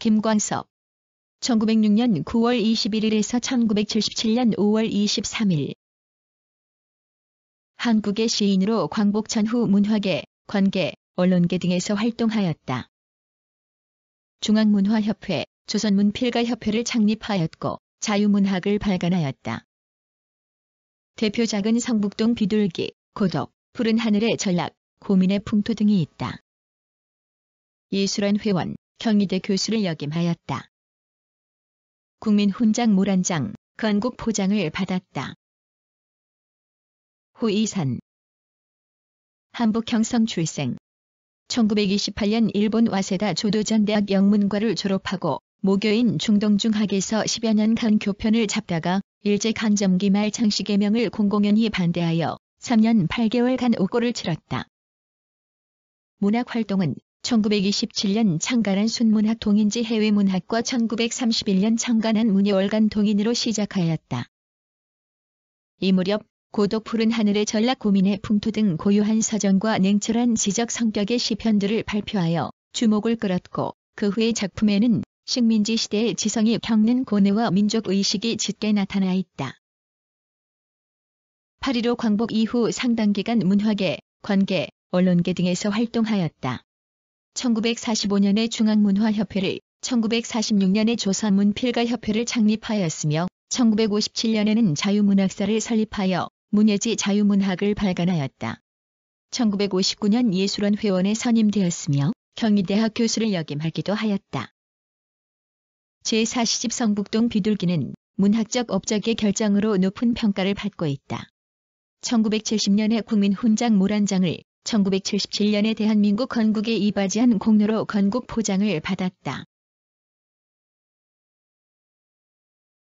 김광석 1906년 9월 21일에서 1977년 5월 23일 한국의 시인으로 광복 전후 문화계, 관계, 언론계 등에서 활동하였다. 중앙문화협회, 조선문필가협회를 창립하였고 자유문학을 발간하였다. 대표작은 성북동 비둘기, 고독, 푸른 하늘의 전락, 고민의 풍토 등이 있다. 예술원 회원, 경희대 교수를 역임하였다. 국민훈장 모란장, 건국 포장을 받았다. 후이산 한북 경성 출생 1928년 일본 와세다 조도전대학 영문과를 졸업하고 모교인 중동중학에서 10여 년간 교편을 잡다가 일제강점기말창시개명을 공공연히 반대하여 3년 8개월간 옥고를 치렀다. 문학활동은 1927년 창간한 순문학 동인지 해외문학과 1931년 창간한 문예월간 동인으로 시작하였다. 이 무렵 고독 푸른 하늘의 전락 고민의 풍토 등 고유한 서정과 냉철한 지적 성격의 시편들을 발표하여 주목을 끌었고 그 후의 작품에는 식민지 시대의 지성이 겪는 고뇌와 민족의식이 짙게 나타나 있다. 8.15 광복 이후 상당 기간 문화계, 관계, 언론계 등에서 활동하였다. 1945년에 중앙문화협회를, 1946년에 조선문필가협회를 창립하였으며, 1957년에는 자유문학사를 설립하여 문예지 자유문학을 발간하였다. 1959년 예술원 회원에 선임되었으며 경희대학 교수를 역임하기도 하였다. 제40집 성북동 비둘기는 문학적 업적의 결정으로 높은 평가를 받고 있다. 1970년에 국민훈장 모란장을, 1977년에 대한민국 건국에 이바지한 공로로 건국 포장을 받았다.